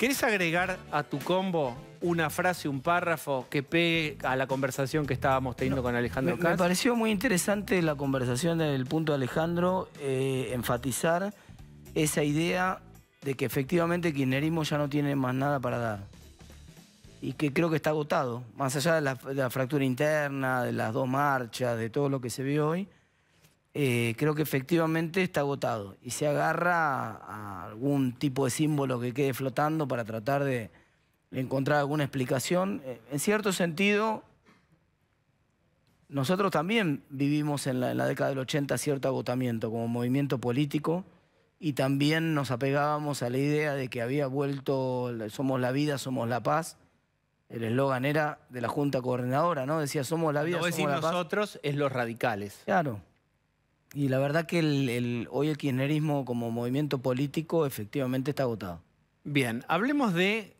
¿Querés agregar a tu combo una frase, un párrafo que pegue a la conversación que estábamos teniendo con Alejandro me, Me pareció muy interesante la conversación del punto de Alejandro, eh, enfatizar esa idea de que efectivamente el kirchnerismo ya no tiene más nada para dar. Y que creo que está agotado, más allá de la, fractura interna, de las dos marchas, de todo lo que se vio hoy eh, creo que efectivamente está agotado y se agarra a algún tipo de símbolo que quede flotando para tratar de encontrar alguna explicación. Eh, en cierto sentido, nosotros también vivimos en la, década del 80 cierto agotamiento como movimiento político y también nos apegábamos a la idea de que había vuelto somos la vida, somos la paz. El eslogan era de la Junta Coordinadora, ¿no? Decía somos la vida, somos la paz. nosotros es los radicales. Claro. Y la verdad que hoy el kirchnerismo como movimiento político efectivamente está agotado. Bien, hablemos de,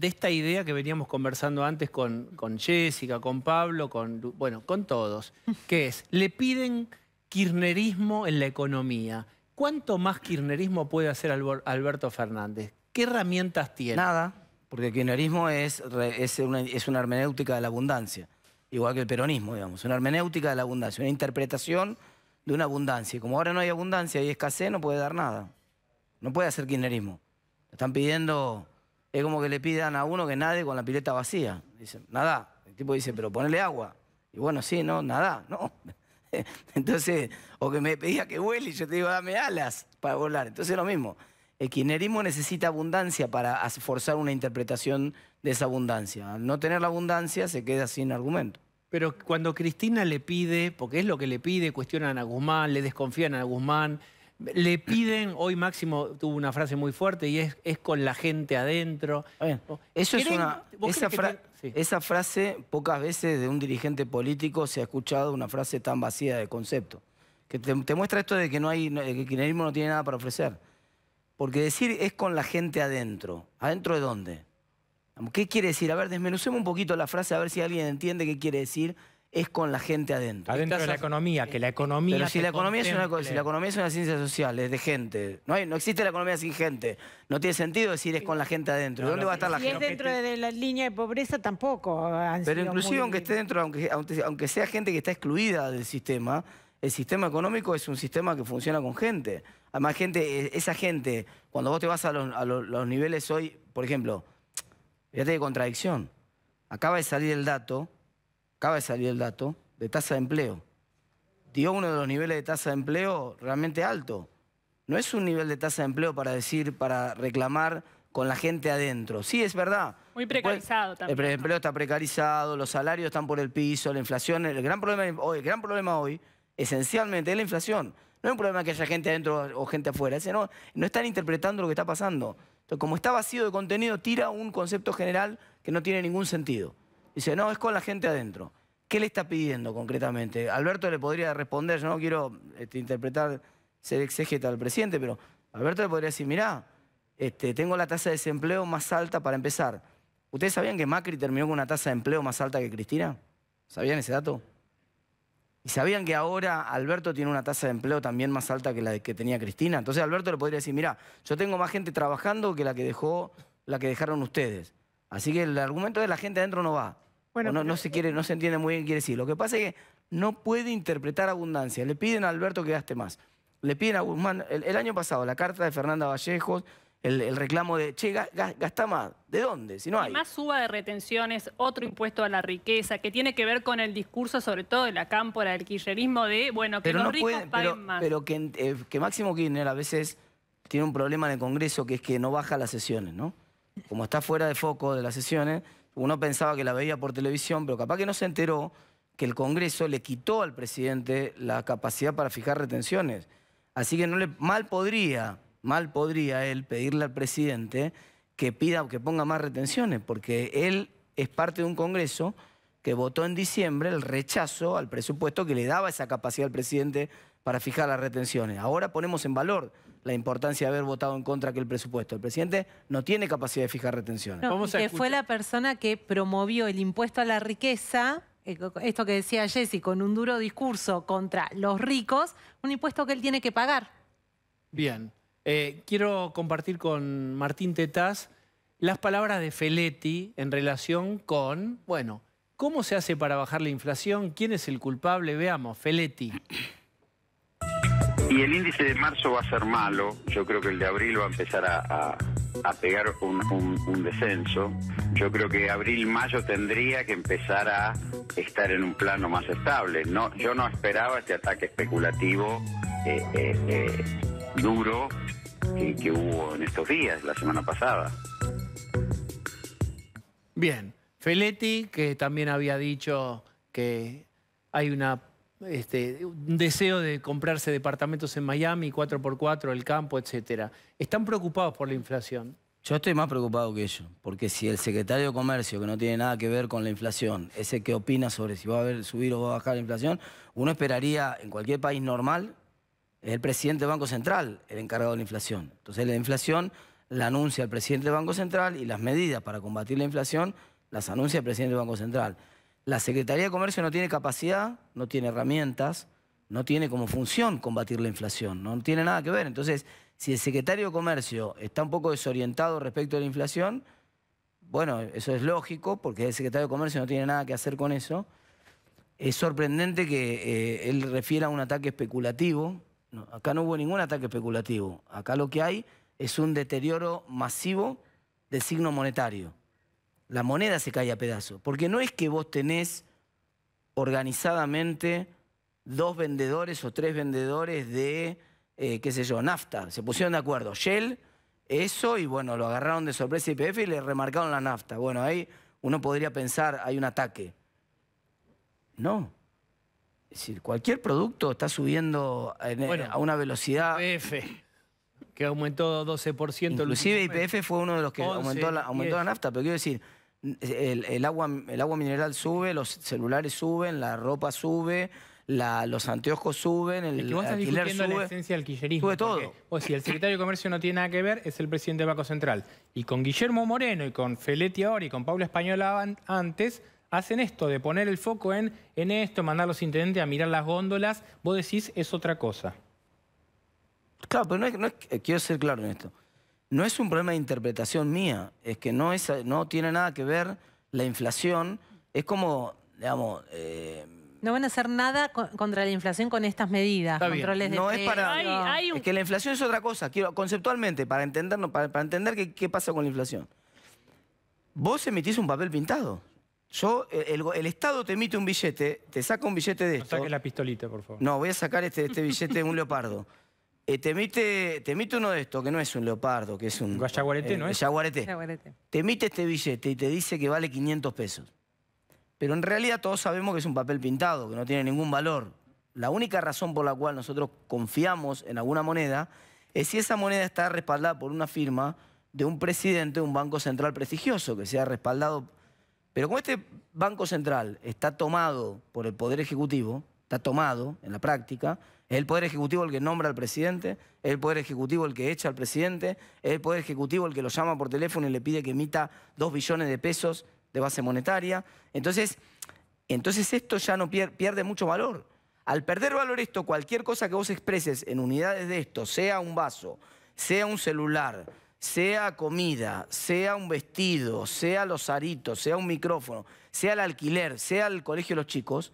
esta idea que veníamos conversando antes con, Jessica, con Pablo, con, bueno, con todos, que es, le piden kirchnerismo en la economía. ¿Cuánto más kirchnerismo puede hacer Alberto Fernández? ¿Qué herramientas tiene? Nada, porque el kirchnerismo es, es, una, es una hermenéutica de la abundancia, igual que el peronismo, digamos, una hermenéutica de la abundancia, una interpretación de una abundancia. Y como ahora no hay abundancia y escasez, no puede dar nada. No puede hacer kirchnerismo. Están pidiendo, es como que le pidan a uno que nade con la pileta vacía. Dicen, nada. El tipo dice, pero ponele agua. Y bueno, sí, no, nada, no. Entonces, o que me pedía que vuele y yo te digo, dame alas para volar. Entonces es lo mismo. El kirchnerismo necesita abundancia para forzar una interpretación de esa abundancia. Al no tener la abundancia se queda sin argumento. Pero cuando Cristina le pide, porque es lo que le pide, cuestionan a Guzmán, le desconfían a Guzmán, le piden, hoy Máximo tuvo una frase muy fuerte y es, es con la gente adentro. eso es una. Esa, esa, frase, pocas veces de un dirigente político se ha escuchado una frase tan vacía de concepto. Que te, muestra esto de que no hay, que el kirchnerismo no tiene nada para ofrecer. Porque decir es con la gente adentro. ¿Adentro de dónde? ¿Qué quiere decir? A ver, desmenucemos un poquito la frase, a ver si alguien entiende qué quiere decir. Es con la gente adentro. Adentro de la economía, que la economía. Pero si la economía, es una, si la economía es una ciencia social, es de gente. No, hay, no existe la economía sin gente. No tiene sentido decir es con la gente adentro. ¿Dónde va a estar la gente? Si es dentro de la línea de pobreza, tampoco. Pero inclusive, aunque esté dentro, aunque, aunque sea gente que está excluida del sistema, el sistema económico es un sistema que funciona con gente. Además, gente, e, esa gente, cuando vos te vas a los niveles hoy, por ejemplo Fíjate qué contradicción. Acaba de salir el dato, acaba de salir el dato de tasa de empleo. Dio uno de los niveles de tasa de empleo realmente alto. No es un nivel de tasa de empleo para decir, para reclamar con la gente adentro. Sí, es verdad. Muy precarizado también. El empleo está precarizado, los salarios están por el piso, la inflación. El gran problema hoy, el gran problema hoy esencialmente, es la inflación. No es un problema que haya gente adentro o gente afuera. Ese no, no están interpretando lo que está pasando. Entonces, como está vacío de contenido, tira un concepto general que no tiene ningún sentido. Dice, no, es con la gente adentro. ¿Qué le está pidiendo concretamente? Alberto le podría responder, yo no quiero este, interpretar, ser exégeta al presidente, pero Alberto le podría decir, mirá, este, tengo la tasa de desempleo más alta para empezar. ¿Ustedes sabían que Macri terminó con una tasa de empleo más alta que Cristina? ¿Sabían ese dato? ¿Y sabían que ahora Alberto tiene una tasa de empleo también más alta que la que tenía Cristina? Entonces Alberto le podría decir, mira, yo tengo más gente trabajando que la que dejó, la que dejaron ustedes. Así que el argumento de la gente adentro no va. Bueno, no, se quiere, no se entiende muy bien qué quiere decir. Lo que pasa es que no puede interpretar abundancia. Le piden a Alberto que gaste más. Le piden a Guzmán, el, el año pasado, la carta de Fernanda Vallejos, el, reclamo de, che, gasta más. ¿De dónde? Si no hay. más suba de retenciones, otro impuesto a la riqueza, que tiene que ver con el discurso, sobre todo de la cámpora, del kirchnerismo, de, bueno, que los ricos paguen más. Pero que, eh, que Máximo Kirchner a veces tiene un problema en el Congreso, que es que no baja las sesiones, ¿no? Como está fuera de foco de las sesiones, uno pensaba que la veía por televisión, pero capaz que no se enteró que el Congreso le quitó al presidente la capacidad para fijar retenciones. Así que no le mal podría mal podría él pedirle al presidente que pida o que ponga más retenciones, porque él es parte de un Congreso que votó en diciembre el rechazo al presupuesto que le daba esa capacidad al presidente para fijar las retenciones. Ahora ponemos en valor la importancia de haber votado en contra aquel presupuesto. El presidente no tiene capacidad de fijar retenciones. Porque fue la persona que promovió el impuesto a la riqueza eh, esto que decía Jesse, con un duro discurso contra los ricos, un impuesto que él tiene que pagar. Bien. Eh, quiero compartir con Martín Tetaz las palabras de Feletti en relación con, bueno, ¿cómo se hace para bajar la inflación? ¿Quién es el culpable? Veamos, Feletti. Y el índice de marzo va a ser malo, yo creo que el de abril va a empezar a, pegar un, descenso, yo creo que abril-mayo tendría que empezar a estar en un plano más estable. No, yo no esperaba este ataque especulativo eh, eh, duro que, hubo en estos días, la semana pasada. Bien, Feletti, que también había dicho que hay este, un deseo de comprarse departamentos en Miami, 4x4, el campo, etc. ¿Están preocupados por la inflación? Yo estoy más preocupado que ellos, porque si el secretario de Comercio, que no tiene nada que ver con la inflación, es el que opina sobre si va a haber subir o va a bajar la inflación, uno esperaría en cualquier país normal es el presidente del Banco Central el encargado de la inflación. Entonces la inflación la anuncia el presidente del Banco Central y las medidas para combatir la inflación las anuncia el presidente del Banco Central. La Secretaría de Comercio no tiene capacidad, no tiene herramientas, no tiene como función combatir la inflación, no tiene nada que ver. Entonces, si el secretario de Comercio está un poco desorientado respecto a la inflación, bueno, eso es lógico, porque el secretario de Comercio no tiene nada que hacer con eso. Es sorprendente que eh, él refiera a un ataque especulativo acá no hubo ningún ataque especulativo. Acá lo que hay es un deterioro masivo del signo monetario. La moneda se cae a pedazos. Porque no es que vos tenés organizadamente dos vendedores o tres vendedores de, eh, qué sé yo, nafta. Se pusieron de acuerdo. Shell, eso, y bueno, lo agarraron de sorpresa YPF y le remarcaron la nafta. Bueno, ahí uno podría pensar, hay un ataque. No decir, cualquier producto está subiendo eh, a una velocidad... IPF, que aumentó 12%. Inclusive IPF fue uno de los que aumentó, la, nafta, pero quiero decir, el, agua, el agua mineral sube, los celulares suben, la ropa sube, los anteojos suben, el, es que alquiler la esencia del quillerismo. Sube todo. O si el secretario de Comercio no tiene nada que ver, es el presidente del Banco Central. Y con Guillermo Moreno y con Feletti ahora y con Paula Española antes hacen esto, de poner el foco en, en esto, mandar a los intendentes a mirar las góndolas, vos decís es otra cosa. Claro, pero no, es, eh, quiero ser claro en esto. No es un problema de interpretación mía, es que no, es, no tiene nada que ver la inflación, es como, digamos... Eh, no van a hacer nada contra la inflación con estas medidas, controles de es que la inflación es otra cosa, quiero conceptualmente para entendernos para, entender qué, qué pasa con la inflación. Vos emitís un papel pintado. Yo, el, Estado te emite un billete, te saca un billete de esto. No la pistolita, por favor. No, voy a sacar este, este billete de un leopardo. Eh, te, emite, te emite uno de estos, que no es un leopardo, que es un... Yaguareté, eh, ¿no es? Te emite este billete y te dice que vale 500 pesos. Pero en realidad todos sabemos que es un papel pintado, que no tiene ningún valor. La única razón por la cual nosotros confiamos en alguna moneda es si esa moneda está respaldada por una firma de un presidente de un banco central prestigioso, que sea respaldado pero como este Banco Central está tomado por el Poder Ejecutivo, está tomado en la práctica, es el Poder Ejecutivo el que nombra al presidente, es el Poder Ejecutivo el que echa al presidente, es el Poder Ejecutivo el que lo llama por teléfono y le pide que emita dos billones de pesos de base monetaria. Entonces, entonces esto ya no pierde mucho valor. Al perder valor esto, cualquier cosa que vos expreses en unidades de esto, sea un vaso, sea un celular, sea comida, sea un vestido, sea los aritos, sea un micrófono, sea el alquiler, sea el colegio de los chicos,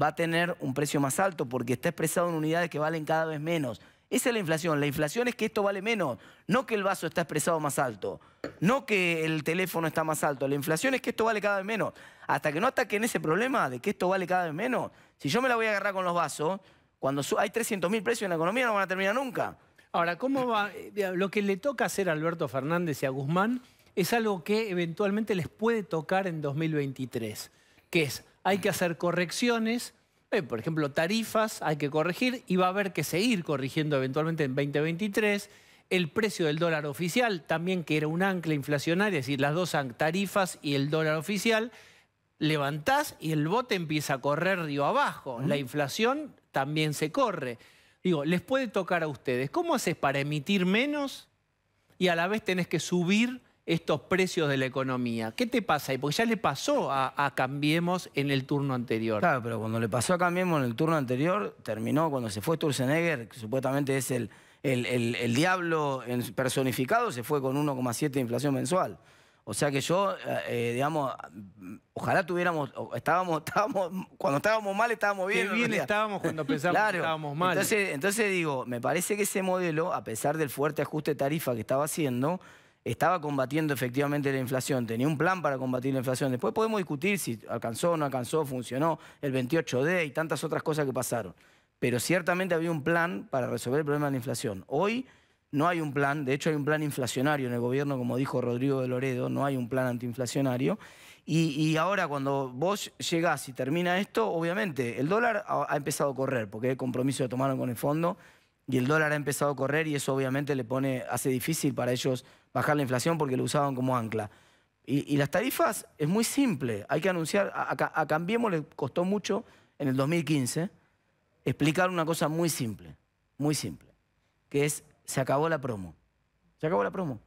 va a tener un precio más alto porque está expresado en unidades que valen cada vez menos. Esa es la inflación. La inflación es que esto vale menos, no que el vaso está expresado más alto, no que el teléfono está más alto. La inflación es que esto vale cada vez menos. Hasta que no ataquen ese problema de que esto vale cada vez menos, si yo me la voy a agarrar con los vasos, cuando hay 300 mil precios en la economía no van a terminar nunca. Ahora, ¿cómo va? Eh, lo que le toca hacer a Alberto Fernández y a Guzmán es algo que eventualmente les puede tocar en 2023, que es, hay que hacer correcciones, eh, por ejemplo, tarifas hay que corregir y va a haber que seguir corrigiendo eventualmente en 2023 el precio del dólar oficial, también que era un ancla inflacionaria, es decir, las dos tarifas y el dólar oficial, levantás y el bote empieza a correr río abajo. La inflación también se corre. Digo, les puede tocar a ustedes. ¿Cómo haces para emitir menos y a la vez tenés que subir estos precios de la economía? ¿Qué te pasa ahí? Porque ya le pasó a, Cambiemos en el turno anterior. Claro, pero cuando le pasó a Cambiemos en el turno anterior, terminó cuando se fue Sturzenegger, que supuestamente es el, el, el, diablo personificado, se fue con 1,7 de inflación mensual. O sea que yo, eh, eh, digamos, Ojalá tuviéramos, estábamos, estábamos, cuando estábamos mal estábamos bien. bien estábamos cuando pensábamos que estábamos mal. Entonces, entonces digo, me parece que ese modelo, a pesar del fuerte ajuste de tarifa que estaba haciendo, estaba combatiendo efectivamente la inflación, tenía un plan para combatir la inflación. Después podemos discutir si alcanzó o no alcanzó, funcionó, el 28D y tantas otras cosas que pasaron. Pero ciertamente había un plan para resolver el problema de la inflación. Hoy no hay un plan, de hecho hay un plan inflacionario en el gobierno, como dijo Rodrigo de Loredo, no hay un plan antiinflacionario. Y, ahora cuando vos llegás y termina esto, obviamente el dólar ha, empezado a correr, porque el compromiso que tomaron con el fondo, y el dólar ha empezado a correr y eso obviamente le pone, hace difícil para ellos bajar la inflación porque lo usaban como ancla. Y, las tarifas es muy simple, hay que anunciar, a, a Cambiemos le costó mucho en el 2015 explicar una cosa muy simple, muy simple, que es se acabó la promo. Se acabó la promo.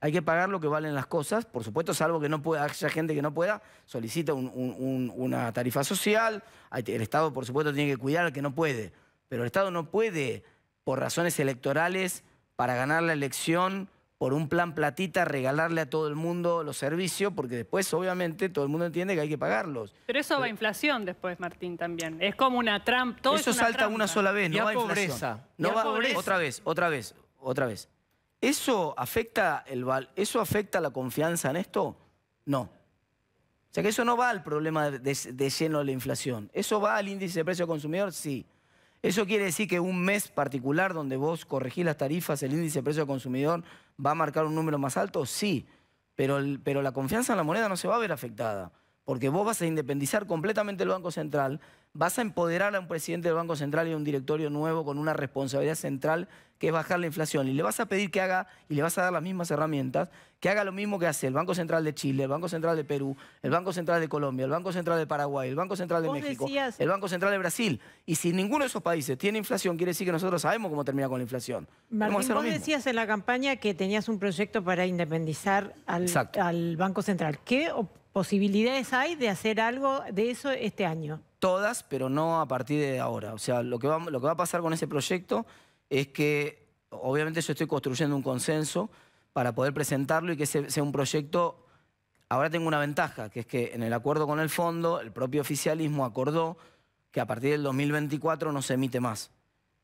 Hay que pagar lo que valen las cosas, por supuesto, salvo que no pueda, haya gente que no pueda, solicita una tarifa social. El Estado, por supuesto, tiene que cuidar al que no puede. Pero el Estado no puede, por razones electorales, para ganar la elección, por un plan platita regalarle a todo el mundo los servicios, porque después obviamente todo el mundo entiende que hay que pagarlos. Pero eso va a inflación después, Martín, también. Es como una trampa. Todo eso salta una sola vez, no va a Inflación. No a pobreza. otra vez, otra vez, otra vez. ¿Eso afecta el eso afecta la confianza en esto? No. O sea que eso no va al problema de, lleno de la inflación. ¿Eso va al índice de precio consumidor? Sí. Eso quiere decir que un mes particular donde vos corregís las tarifas, el índice de precio al consumidor, ¿va a marcar un número más alto? Sí, pero, pero la confianza en la moneda no se va a ver afectada porque vos vas a independizar completamente el Banco Central, vas a empoderar a un presidente del Banco Central y a un directorio nuevo con una responsabilidad central que es bajar la inflación. Y le vas a pedir que haga, y le vas a dar las mismas herramientas, que haga lo mismo que hace el Banco Central de Chile, el Banco Central de Perú, el Banco Central de Colombia, el Banco Central de Paraguay, el Banco Central de México, el Banco Central de Brasil. Y si ninguno de esos países tiene inflación, quiere decir que nosotros sabemos cómo termina con la inflación. Martín, decías en la campaña que tenías un proyecto para independizar al, Banco Central. ¿Qué posibilidades hay de hacer algo de eso este año. Todas, pero no a partir de ahora. O sea, lo que va, a pasar con ese proyecto es que obviamente yo estoy construyendo un consenso para poder presentarlo y que ese, sea un proyecto... Ahora tengo una ventaja, que es que en el acuerdo con el fondo, el propio oficialismo acordó que a partir del 2024 no se emite más.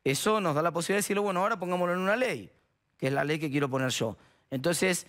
Eso nos da la posibilidad de decirlo, bueno, ahora pongámoslo en una ley, que es la ley que quiero poner yo. Entonces,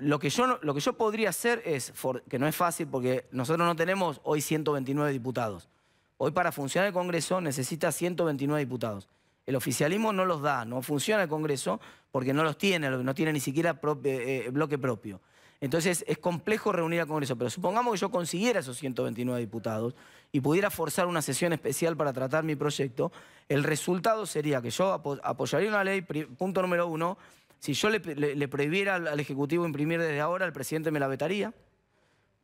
lo que, yo, lo que yo podría hacer es, que no es fácil porque nosotros no tenemos hoy 129 diputados. Hoy para funcionar el Congreso necesita 129 diputados. El oficialismo no los da, no funciona el Congreso porque no los tiene, no tiene ni siquiera eh, eh, bloque propio. Entonces es complejo reunir al Congreso, pero supongamos que yo consiguiera esos 129 diputados y pudiera forzar una sesión especial para tratar mi proyecto, el resultado sería que yo apoyaría una ley, punto número uno, si yo le, prohibiera al, Ejecutivo imprimir desde ahora, el presidente me la vetaría.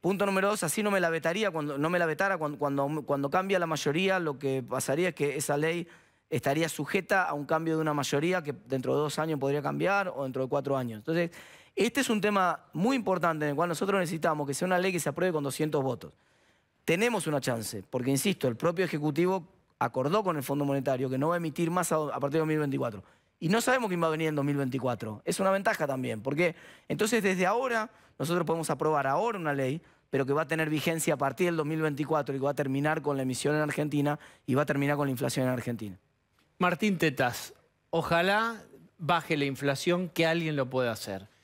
Punto número dos, así no me la vetaría, cuando, no me la vetara cuando, cuando, cambia la mayoría, lo que pasaría es que esa ley estaría sujeta a un cambio de una mayoría que dentro de dos años podría cambiar o dentro de cuatro años. Entonces, este es un tema muy importante en el cual nosotros necesitamos que sea una ley que se apruebe con 200 votos. Tenemos una chance, porque insisto, el propio Ejecutivo acordó con el Fondo Monetario que no va a emitir más a partir de 2024. Y no sabemos quién va a venir en 2024. Es una ventaja también, porque entonces desde ahora nosotros podemos aprobar ahora una ley, pero que va a tener vigencia a partir del 2024 y que va a terminar con la emisión en Argentina y va a terminar con la inflación en Argentina. Martín Tetas, ojalá baje la inflación, que alguien lo pueda hacer.